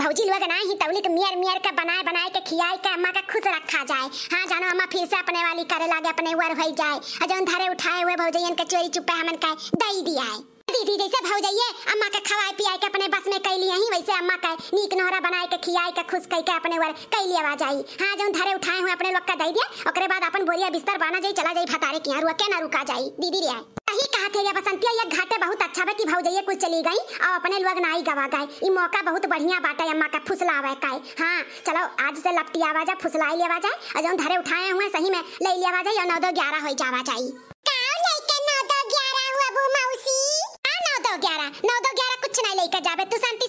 भौजी लोग ना ही तवली के तो मियर मियर के बनाए बनाए के खियाए के अम्मा का खुश रखा जाए हाँ जानो अम्मा फिर से अपने वाली करे लागे अपने वर भई जाए अजन धरे उठाए हुए भौजैयन के चोरी चुपे हमन का दई दिया दीदी जैसे भौजैये अम्मा के खवाए पियाए के अपने बस में कैली ही वैसे अम्मा का नीक नोहरा बनाए के खियाए के खुश कई के अपने वर कैली आवाज आई हाँ जौन धरे उठाए हुए अपने लोग का दई दिया ओकरे बाद अपन बोरिया बिस्तर बना जाई चला जाई के की हाँ रुआ के ना रुका जाई दीदी रे कहा के ये बसंतिया ये घाटे बहुत अच्छा बा कि भौजैया कुछ चली गई और अपने लोग नाई गवा गए ई मौका बहुत बढ़िया बाटे अम्मा का फुसलावे का हां चलो आज से लपटी आवा जा फुसलाई लेवा जाए और जोन धरे उठाए हुए सही में ले लेवा जाए और 9 दो 11 हो जावा जाई काओ लेके 9 दो 11 हुआ बू मौसी आ 9 दो 11 9 दो 11 कुछ नहीं लेके जाबे तू सन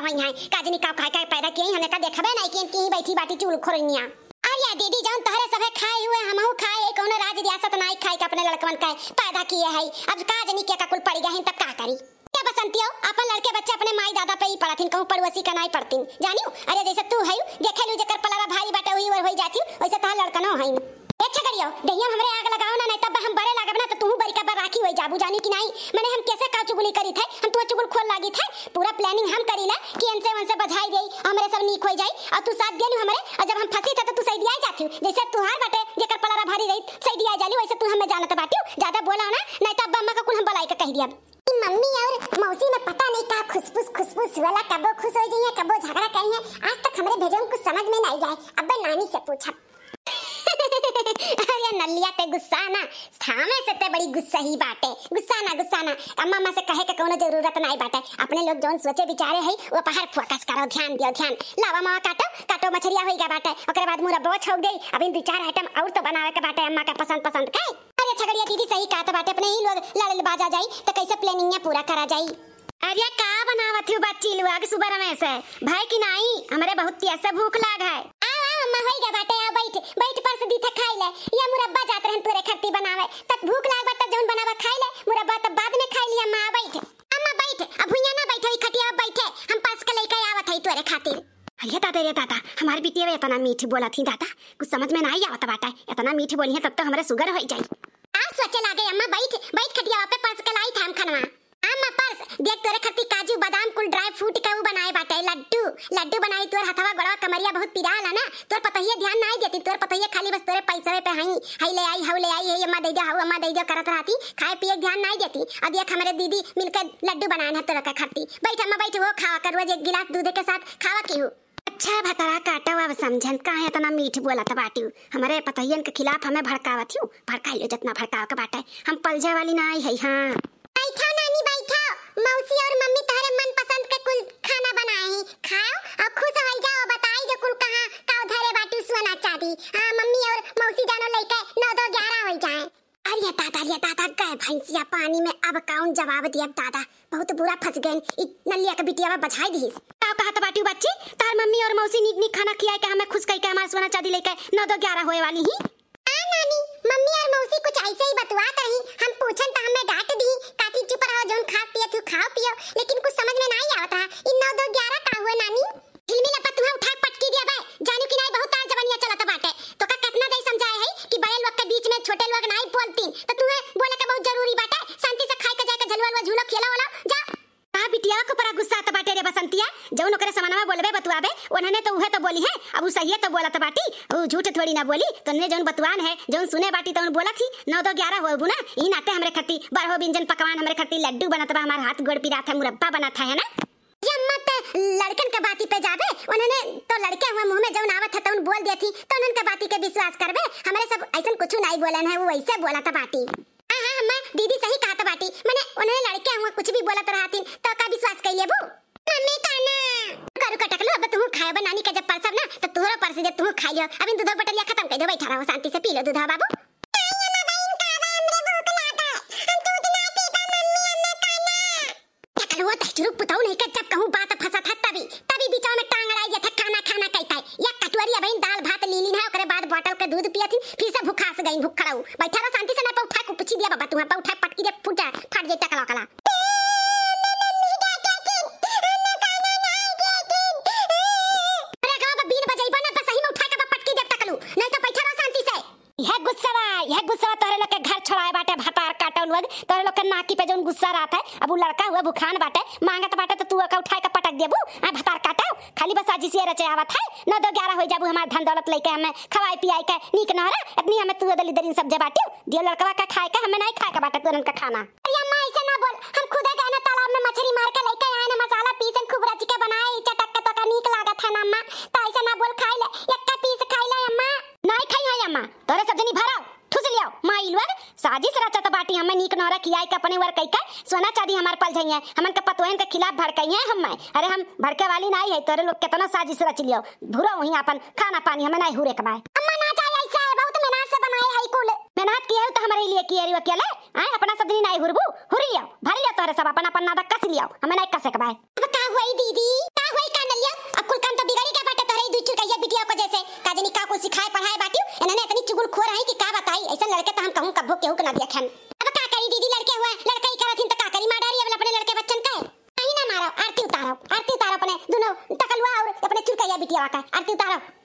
का होई है काजनी का खाए खाए पैदा किए हमने का देखबे नहीं कि की बैठी बाटी चूल खोरनिया अरे दीदी जान तहरे सबे खाए हुए हमहू खाए कोनो राज रियासत नाही खाए के अपने लड़कवन का पैदा किए है अब काजनी के का कुल पड़ गए तब का करी क्या बसंतियो अपन लड़के बच्चे अपने माई दादा पे ही पड़थिन कहूं पड़ोसी का नहीं पड़थिन जानियो अरे जैसे तू है देखे लू जकर पलावा भाई बटे हुई और होई जाती वैसे लड़का न है अच्छा करियो दहिया हमरे आग लगाओ ना की होई जाबू जानी की नहीं माने हम कैसे का चुगली करी थे हम तो चुगल खोल लागी थे पूरा प्लानिंग हम करी करीला कि एन इनसे से बझाई गई हमरे सब नीक होई जाई और तू साथ देलू हमरे और जब हम फंसी था तो तू सही दिया जाती जैसे तुहार बटे जेकर पलारा भारी रही सही दिया जाली वैसे तू हमें जानत बाटियो ज्यादा बोला ना नहीं तो अब्बा अम्मा का कुल हम बलाई का कह दिया मम्मी और मौसी में पता नहीं का खुशबूस खुशबूस वाला कबो खुश हो जाइए कबो झगड़ा करी है आज तक हमरे भेजों को समझ में नहीं आई अब नानी से पूछा नलिया ते गुस्सा ना थामे ते बड़ी गुस्सा ही बाटे गुस्सा ना गुस्सा ना अम्मा मा से कहे के कोनो जरूरत नहीं बाटे अपने लोग जोन सोचे बिचारे है वो पहाड़ फोकस करो ध्यान दियो ध्यान लावा मा काटो काटो मछरिया होई गया बाटे ओकरे बाद मुरब्बो छोक दे अभी दो चार आइटम और तो बनावे के बाटे अम्मा के पसंद पसंद के अरे छगड़िया दीदी सही कहा तो बाटे अपने ही लोग लड़ल बाजा जाई तो कैसे प्लानिंग पूरा करा जाई अरे का बनावत हो बच्ची लुआ के सुबह रमेश है भाई की नाई हमारे बहुत तेज भूख लाग है रोटी बनावे तक भूख लाग बा तब जौन बनावा खाई ले मुरब्बा तब बाद में खाई लिया मां बैठ अम्मा बैठ अब भुइया ना बैठो ई खटिया बैठे हम पास के लेके आवत है तोरे खातिर ये दादा रे दादा हमारे बिटिया में इतना मीठ बोला थी दादा कुछ समझ में ना आई आवत बाटा इतना मीठ बोली है तब तो हमरा शुगर हो जाई आ सोचे लागे अम्मा बैठ बैठ खटिया पे पास के लाई था हम खनवा अम्मा पास देख तोरे खटी काजू बादाम कुल ड्राई फ्रूट का ऊ बनाए बाटे लड्डू बनाई तोर हथवा गड़वा कमरिया बहुत पिराला ना तोर पतहिया ध्यान ना आई देती तोर पतहिया खाली बस तोरे पैसे पे हई हई ले आई हऊ ले आई हे अम्मा दे दे हऊ अम्मा दे दे करत रहती खाए पिए ध्यान ना आई देती अब एक हमरे दीदी मिलकर लड्डू बनाए ना तोरा का खाती बैठ अम्मा बैठ वो खावा कर रोज एक गिलास दूध के साथ खावा की हूं अच्छा भतरा काटा हुआ समझन का है इतना मीठ बोला था बाटी हमारे पतहियन के खिलाफ हमें भड़कावा थी भड़का भड़काइयो जितना भड़काव के बाटे हम पलजे वाली ना आई है हाँ बिटिया पानी में अब कौन जवाब दिया दादा बहुत बुरा फंस गए नलिया का बिटिया में बझाई दी का कहा तो बाटी बच्ची तार मम्मी और मौसी नीक नीक खाना खिया के हमें खुश कई के हमारे सोना चांदी लेके नौ दो ग्यारह होए वाली ही आ नानी मम्मी और मौसी कुछ ऐसे ही बतवा रही हम पूछन तो हमें डांट दी काकी चुप रहो जोन खा पिए तू खाओ पियो लेकिन कुछ समझ में नहीं आता इन नौ दो ग्यारह का हुए नानी हिलमिल पतुआ उठा पटकी दिया बे जानू की नहीं बहुत तार जवानियां चलत बाटे तो का कितना दे समझाए है कि बड़े लोग के बीच में छोटे लोग नहीं बोलती तो तो उहे तो बोली है अब उ सही है तो बोला बाटी अब झूठ थोड़ी ना बोली तो ने जोन बतवान है जोन सुने बाटी तौन तो बोला थी नौ दो ग्यारह हो ना ई नाते हमरे खती बरहो बिंजन पकवान हमरे खती लड्डू बनाता बा हमारा हाथ गोड़ पिरा था मुरब्बा बना था है ना यम्मत लड़कन के बाती पे जाबे उन्होंने तो लड़के हुए मुंह में जौन आवत था तौन तो बोल दिया थी तो उन्हन के बाती के विश्वास करबे हमरे सब ऐसा कुछ नहीं बोलन है वो ऐसे बोला था बाटी हां हां मैं दीदी सही कहा था बाटी मैंने उन्होंने लड़के हुए कुछ भी बोला तो रहा थी तो का विश्वास कर कइले बू मम्मी काना दारू का टकलो अब तू खाए बनानी का जब परसब ना तो तोरा परसे जब तुम खाइयो इन दूध बटलिया खत्म कर दो बैठा रहो शांति से पी लो दूधा बाबू वो तहचुरुक पुताऊ नहीं कर जब कहूँ बात फंसा था तभी तभी बिचाव में टांग अड़ाई था खाना खाना कहता है या कटोरिया बहन दाल भात लीली ना ओकरे बाद बोतल के दूध पिया थी फिर से भूखास गई भूख खड़ाऊ बैठा यह गुस्सा गुस्सावा यह गुस्सावा तोरे लोग के घर छोड़ाए बाटे भतार काटे उन तोरे लोग के नाकी पे जो उन गुस्सा रहता है अब वो लड़का हुआ बुखान बाटे मांगा तो बाटे तो तू का उठा का पटक दिया बू आ हाँ, भतार काटा खाली बस आज इसी रचे आवत है न दो ग्यारह हो जाबू हमारे धन दौलत लेके हमें खवाई पियाई के नीक न इतनी हमें तू दली दरी सब जे बाटे दियो लड़कवा का खाए के हमें नहीं खाए के बाटे तुरंत का खाना अरे अम्मा ऐसे ना बोल नौरा खियाई के अपने वर कई सोना चांदी हमार पल जाइए हमन के पतोहन के खिलाफ भड़कई है हम अरे हम भड़के वाली नहीं है तोरे लोग कितना साजिश रच लियो भूरो वहीं अपन खाना पानी हमें नहीं हुरे कमाए अम्मा ना जाए ऐसा है बहुत मेहनत से बनाए है कुल मेहनत किए हो तो हमारे लिए किए रे अकेले आए अपना सदनी नहीं हुरबू हुर लियो भर लियो तोरे सब अपन अपन नादा कस लियो हमें नहीं कसे कमाए अब का हुई दीदी का हुई का नलिया अब कुल काम तो बिगड़ी के बाटे तोरे दुचु कहिया बिटिया को जैसे काजनी का को सिखाए पढ़ाए बाटियो इन्होंने इतनी चुगुल खोर है कि का बताई ऐसा लड़के तो हम कहूं कब्बो केहू के ना दिया खान सेवा का आरती उतारो